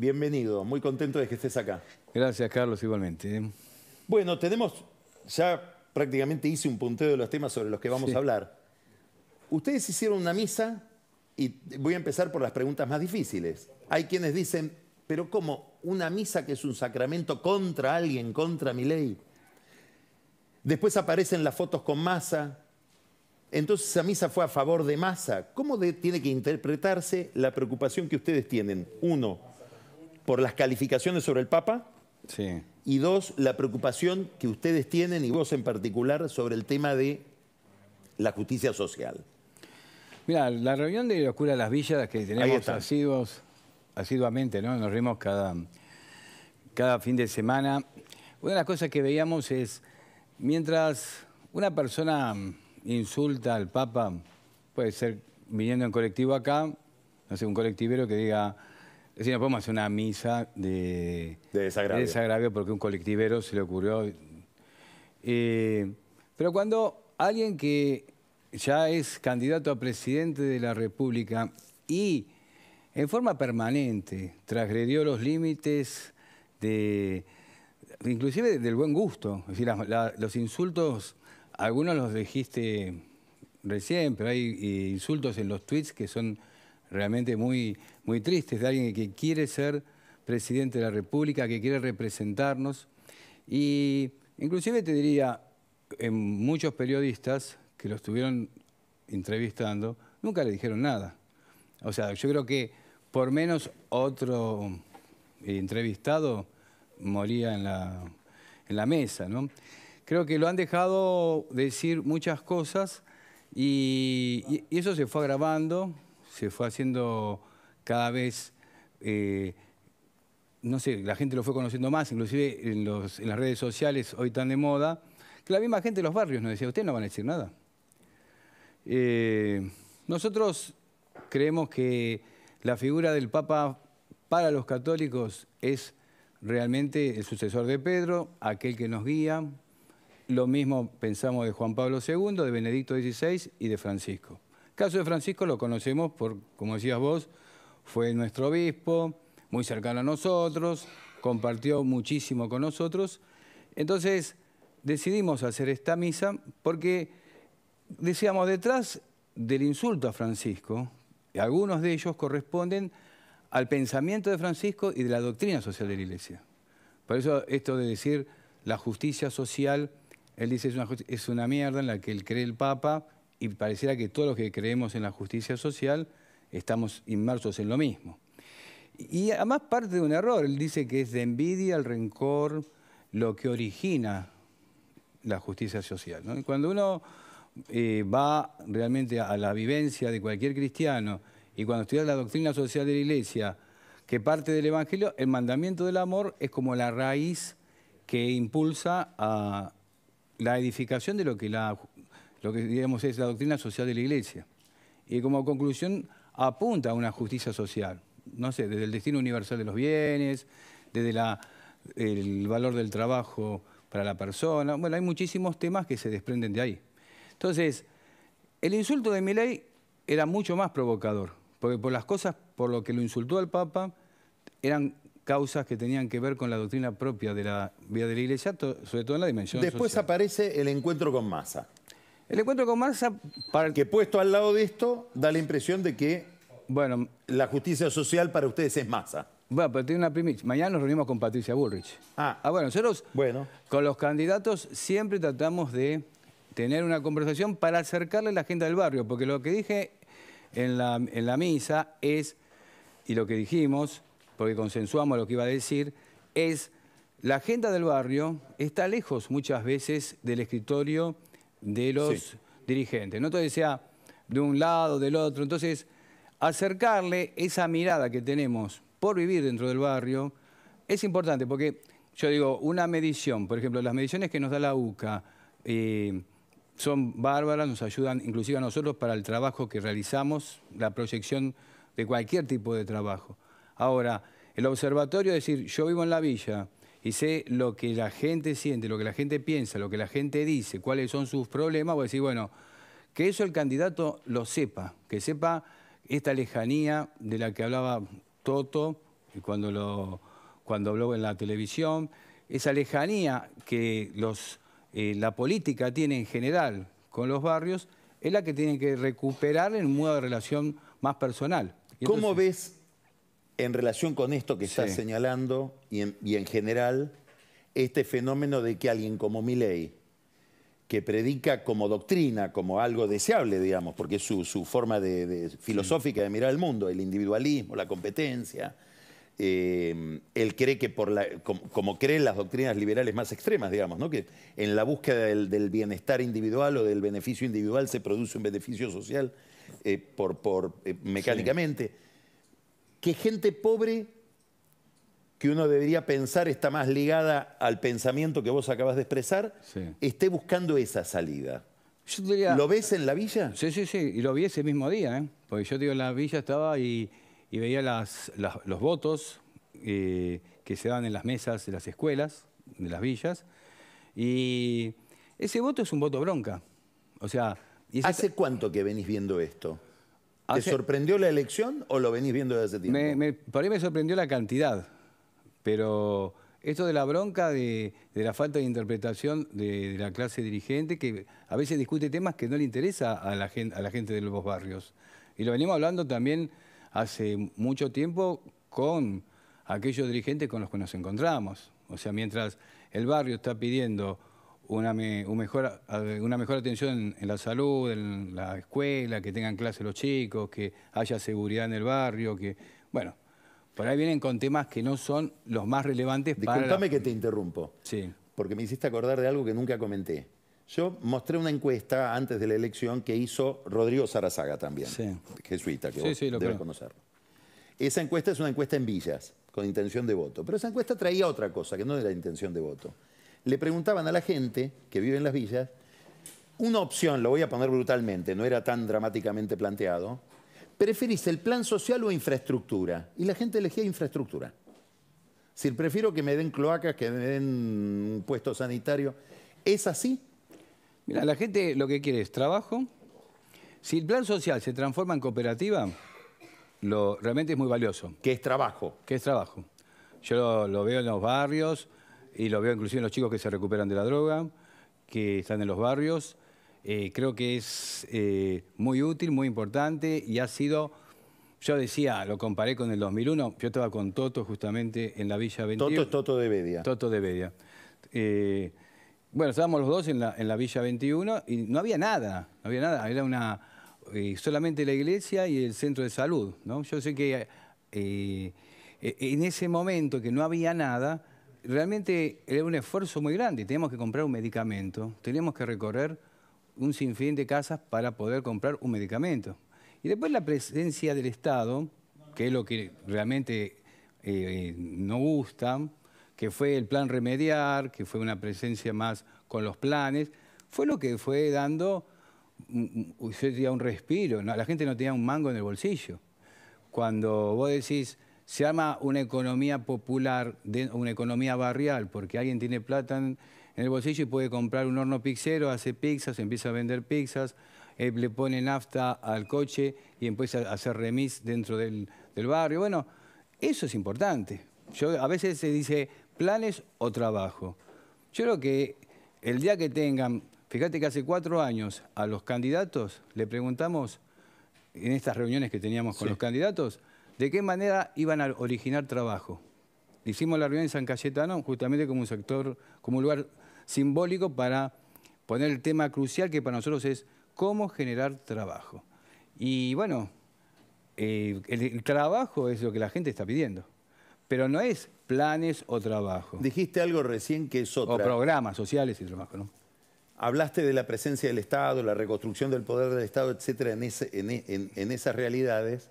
Bienvenido, muy contento de que estés acá. Gracias, Carlos, igualmente. Bueno, tenemos, ya prácticamente hice un punteo de los temas sobre los que vamos a hablar. Ustedes hicieron una misa y voy a empezar por las preguntas más difíciles. Hay quienes dicen, pero ¿cómo? Una misa que es un sacramento contra alguien, contra mi ley. Después aparecen las fotos con masa. Entonces esa misa fue a favor de masa. ¿Cómo tiene que interpretarse la preocupación que ustedes tienen? Uno, por las calificaciones sobre el Papa. Sí. Y dos, la preocupación que ustedes tienen, y vos en particular, sobre el tema de la justicia social. Mira, la reunión de los de las villas que tenemos asiduos, asiduamente, ¿no? Nos reunimos cada, cada fin de semana. Una de las cosas que veíamos es, mientras una persona insulta al Papa, puede ser viniendo en colectivo acá, no sé, un colectivero que diga, si no podemos hacer una misa de, desagravio. porque un colectivero se le ocurrió. Eh, pero cuando alguien que ya es candidato a presidente de la República y en forma permanente transgredió los límites de, inclusive del buen gusto. Es decir, los insultos, algunos los dijiste recién, pero hay eh, insultos en los tweets que son realmente muy, muy tristes de alguien que quiere ser presidente de la República, que quiere representarnos. Y inclusive te diría, en muchos periodistas que lo estuvieron entrevistando, nunca le dijeron nada. O sea, yo creo que por menos otro entrevistado moría en la, en la mesa, ¿no? Creo que lo han dejado decir muchas cosas y, y eso se fue agravando se fue haciendo cada vez, eh, no sé, la gente lo fue conociendo más, inclusive en, las redes sociales hoy tan de moda, que la misma gente de los barrios nos decía, ustedes no van a decir nada. Eh, nosotros creemos que la figura del Papa para los católicos es realmente el sucesor de Pedro, aquel que nos guía. Lo mismo pensamos de Juan Pablo II, de Benedicto XVI y de Francisco caso de Francisco lo conocemos por, como decías vos, fue nuestro obispo, muy cercano a nosotros, compartió muchísimo con nosotros. Entonces decidimos hacer esta misa porque decíamos, detrás del insulto a Francisco, algunos de ellos corresponden al pensamiento de Francisco y de la doctrina social de la Iglesia. Por eso esto de decir la justicia social, él dice es una, es una mierda en la que él cree el Papa, y pareciera que todos los que creemos en la justicia social estamos inmersos en lo mismo. Y además parte de un error, él dice que es de envidia, el rencor, lo que origina la justicia social. cuando uno eh, va realmente a la vivencia de cualquier cristiano y cuando estudia la doctrina social de la iglesia, que parte del Evangelio, el mandamiento del amor es como la raíz que impulsa a la edificación de lo que la lo que digamos es la doctrina social de la Iglesia. Y como conclusión apunta a una justicia social, no sé, desde el destino universal de los bienes, desde el valor del trabajo para la persona. Bueno, hay muchísimos temas que se desprenden de ahí. Entonces, el insulto de Milei era mucho más provocador, porque por las cosas por lo que lo insultó al Papa eran causas que tenían que ver con la doctrina propia de la vía de la Iglesia, sobre todo en la dimensión Después aparece el encuentro con Massa. El encuentro con Massa para el... Que puesto al lado de esto, da la impresión de que bueno, la justicia social para ustedes es Massa. Bueno, pero tiene una primicia. Mañana nos reunimos con Patricia Bullrich. Ah. ah, bueno, nosotros bueno. con los candidatos siempre tratamos de tener una conversación para acercarle la agenda del barrio, porque lo que dije en la, en la misa es, y lo que dijimos, porque consensuamos lo que iba a decir, es la agenda del barrio está lejos muchas veces del escritorio de los dirigentes. No todo sea de un lado, del otro. Entonces, acercarle esa mirada que tenemos por vivir dentro del barrio es importante porque yo digo, una medición, por ejemplo, las mediciones que nos da la UCA eh, son bárbaras, nos ayudan inclusive a nosotros para el trabajo que realizamos, la proyección de cualquier tipo de trabajo. Ahora, el observatorio, es decir, yo vivo en la villa, y sé lo que la gente siente, lo que la gente piensa, lo que la gente dice, cuáles son sus problemas, voy a decir, bueno, que eso el candidato lo sepa, que sepa esta lejanía de la que hablaba Toto cuando, habló en la televisión, esa lejanía que eh, la política tiene en general con los barrios, es la que tienen que recuperar en un modo de relación más personal. ¿Cómo ves en relación con esto que está señalando y en, general, este fenómeno de que alguien como Milley, que predica como doctrina, como algo deseable, digamos, porque es su, forma de, filosófica de mirar el mundo, el individualismo, la competencia, eh, él cree que por como, creen las doctrinas liberales más extremas, digamos, ¿no? que en la búsqueda del, bienestar individual o del beneficio individual se produce un beneficio social eh, por, eh, mecánicamente que gente pobre, que uno debería pensar está más ligada al pensamiento que vos acabas de expresar, esté buscando esa salida. ¿Lo ves en la villa? Sí, sí, sí, y lo vi ese mismo día, ¿eh? porque yo digo, en la villa estaba y, veía los votos eh, que se dan en las mesas de las escuelas, de las villas, y ese voto es un voto bronca. O sea, ¿Hace cuánto que venís viendo esto? ¿Te sorprendió la elección o lo venís viendo desde hace tiempo? para mí me sorprendió la cantidad, pero esto de la bronca de, la falta de interpretación de, la clase dirigente que a veces discute temas que no le interesa a la, gente, a la gente de los barrios. Y lo venimos hablando también hace mucho tiempo con aquellos dirigentes con los que nos encontramos. O sea, mientras el barrio está pidiendo una, mejor, atención en, la salud, en la escuela, que tengan clase los chicos, que haya seguridad en el barrio, que, bueno, por ahí vienen con temas que no son los más relevantes para... Disculpame que te interrumpo. Sí. Porque me hiciste acordar de algo que nunca comenté. Yo mostré una encuesta antes de la elección que hizo Rodrigo Sarazaga también, jesuita, que debes conocerlo. Esa encuesta es una encuesta en villas, con intención de voto. Pero esa encuesta traía otra cosa, que no era intención de voto le preguntaban a la gente que vive en las villas una opción, lo voy a poner brutalmente, no era tan dramáticamente planteado, ¿preferís el plan social o infraestructura? Y la gente elegía infraestructura. Si prefiero que me den cloacas, que me den un puesto sanitario, ¿es así? Mira, la gente lo que quiere es trabajo. Si el plan social se transforma en cooperativa, lo, realmente es muy valioso. ¿Qué es trabajo? ¿Qué es trabajo? Yo lo veo en los barrios, y lo veo inclusive en los chicos que se recuperan de la droga, que están en los barrios. Eh, creo que es eh, muy útil, muy importante y ha sido, yo decía, lo comparé con el 2001, yo estaba con Toto justamente en la Villa 21. Toto es Toto de Bedia. Toto de Bedia. Eh, bueno, estábamos los dos en la, en la, Villa 21 y no había nada, no había nada, era una solamente la iglesia y el centro de salud. ¿no? Yo sé que en ese momento que no había nada, realmente era un esfuerzo muy grande. Teníamos que comprar un medicamento, teníamos que recorrer un sinfín de casas para poder comprar un medicamento. Y después la presencia del Estado, que es lo que realmente eh, eh, no gusta, que fue el plan remediar, que fue una presencia más con los planes, fue lo que fue dando un respiro, la gente no tenía un mango en el bolsillo. Cuando vos decís, se llama una economía popular, una economía barrial, porque alguien tiene plata en, el bolsillo y puede comprar un horno pixero, hace pizzas, empieza a vender pizzas, eh, le pone nafta al coche y empieza a hacer remis dentro del, barrio. Bueno, eso es importante. Yo, a veces se dice planes o trabajo. Yo creo que el día que tengan, fíjate que hace cuatro años a los candidatos le preguntamos, en estas reuniones que teníamos con los candidatos, ¿De qué manera iban a originar trabajo? Hicimos la reunión en San Cayetano justamente como un sector, como un lugar simbólico para poner el tema crucial que para nosotros es cómo generar trabajo. Y bueno, eh, el, trabajo es lo que la gente está pidiendo, pero no es planes o trabajo. Dijiste algo recién que es otra. O programas sociales y trabajo, ¿no? Hablaste de la presencia del Estado, la reconstrucción del poder del Estado, etcétera, en esas realidades.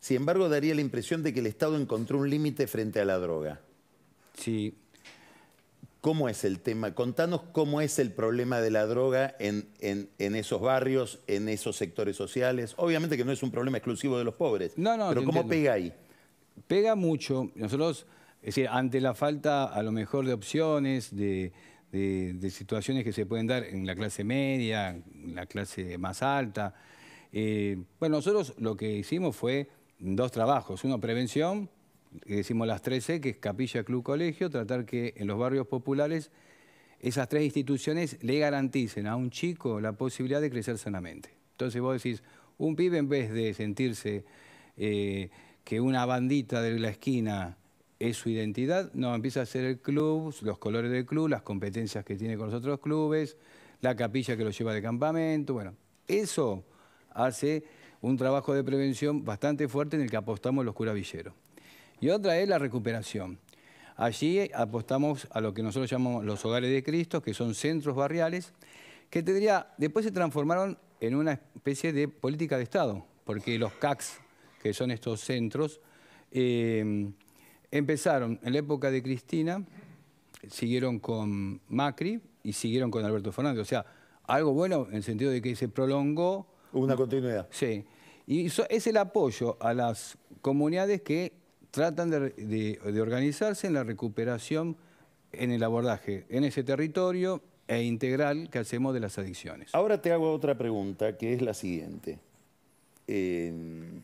Sin embargo, daría la impresión de que el Estado encontró un límite frente a la droga. Sí. ¿Cómo es el tema? Contanos cómo es el problema de la droga en, esos barrios, en esos sectores sociales. Obviamente que no es un problema exclusivo de los pobres. No, no, pero ¿cómo pega ahí? Pega mucho. Nosotros, es decir, ante la falta a lo mejor de opciones, de, situaciones que se pueden dar en la clase media, en la clase más alta, eh, bueno, nosotros lo que hicimos fue dos trabajos. Uno, prevención, que decimos las 13, e, que es capilla, club, colegio, tratar que en los barrios populares esas tres instituciones le garanticen a un chico la posibilidad de crecer sanamente. Entonces vos decís, un pibe en vez de sentirse eh, que una bandita de la esquina es su identidad, no, empieza a ser el club, los colores del club, las competencias que tiene con los otros clubes, la capilla que lo lleva de campamento, bueno, eso hace un trabajo de prevención bastante fuerte en el que apostamos los curavilleros. Y otra es la recuperación. Allí eh, apostamos a lo que nosotros llamamos los hogares de Cristo, que son centros barriales, que tendría después se transformaron en una especie de política de Estado, porque los CACs, que son estos centros, em, empezaron en la época de Cristina, siguieron con Macri y siguieron con Alberto Fernández. O sea, algo bueno en el sentido de que se prolongó una continuidad. Sí. Y es el apoyo a las comunidades que tratan de, organizarse en la recuperación, en el abordaje, en ese territorio e integral que hacemos de las adicciones. Ahora te hago otra pregunta, que es la siguiente. Em,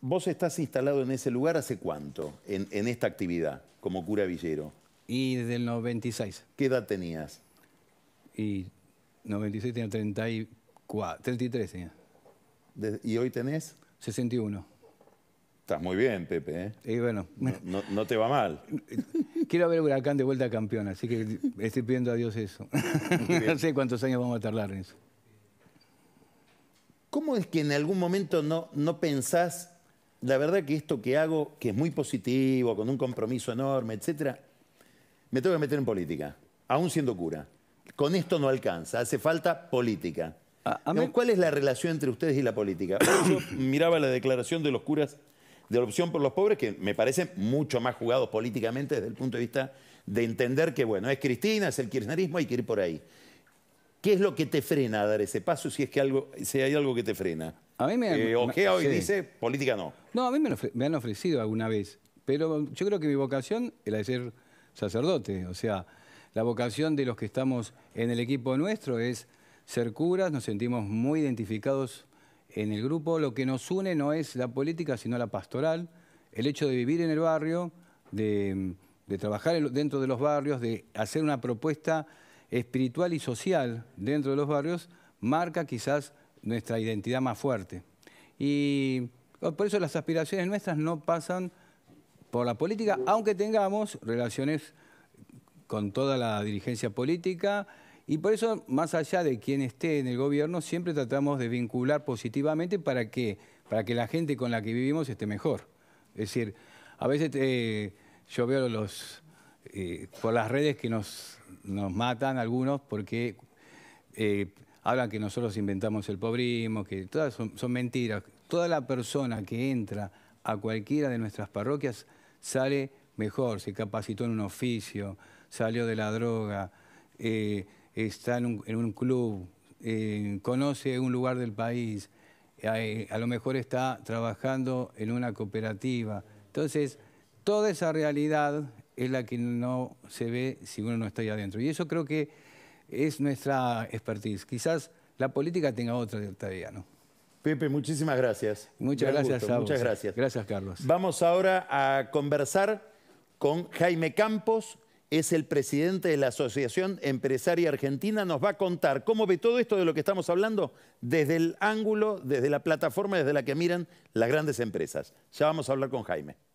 ¿Vos estás instalado en ese lugar hace cuánto, en, en, esta actividad, como cura villero? Y desde el 96. ¿Qué edad tenías? Y 96 tenía 34, 33 tenía. ¿Y hoy tenés? 61. Estás muy bien, Pepe. ¿eh? Y bueno. No, te va mal. Quiero ver Huracán de vuelta campeón, así que estoy pidiendo a Dios eso. no sé cuántos años vamos a tardar en eso. ¿Cómo es que en algún momento no, no pensás, la verdad que esto que hago, que es muy positivo, con un compromiso enorme, etcétera, me tengo que meter en política, aún siendo cura? con esto no alcanza, hace falta política. ¿Cuál es la relación entre ustedes y la política? Yo miraba la declaración de los curas de la opción por los pobres, que me parecen mucho más jugados políticamente desde el punto de vista de entender que, bueno, es Cristina, es el kirchnerismo, hay que ir por ahí. ¿Qué es lo que te frena a dar ese paso si es que algo, si hay algo que te frena? A mí me, eh, Ojea hoy dice, política no. No, a mí me, han ofrecido alguna vez, pero yo creo que mi vocación la de ser sacerdote, o sea, la vocación de los que estamos en el equipo nuestro es ser curas, nos sentimos muy identificados en el grupo. Lo que nos une no es la política, sino la pastoral, el hecho de vivir en el barrio, de, de trabajar dentro de los barrios, de hacer una propuesta espiritual y social dentro de los barrios, marca quizás nuestra identidad más fuerte. Y por eso las aspiraciones nuestras no pasan por la política, aunque tengamos relaciones con toda la dirigencia política. Y por eso, más allá de quien esté en el gobierno, siempre tratamos de vincular positivamente para que, para que la gente con la que vivimos esté mejor. Es decir, a veces eh, yo veo los, eh, por las redes que nos, matan algunos porque eh, hablan que nosotros inventamos el pobrismo, que todas son mentiras. Toda la persona que entra a cualquiera de nuestras parroquias sale mejor, se capacitó en un oficio, salió de la droga, eh, está en un, club, eh, conoce un lugar del país, eh, a lo mejor está trabajando en una cooperativa. Entonces, toda esa realidad es la que no se ve si uno no está ahí adentro. Y eso creo que es nuestra expertise. Quizás la política tenga otra tarea, ¿no? Pepe, muchísimas gracias. Muchas gracias a Muchas gracias. Gracias, Carlos. Vamos ahora a conversar con Jaime Campos, es el presidente de la Asociación Empresaria Argentina, nos va a contar cómo ve todo esto de lo que estamos hablando desde el ángulo, desde la plataforma desde la que miran las grandes empresas. Ya vamos a hablar con Jaime.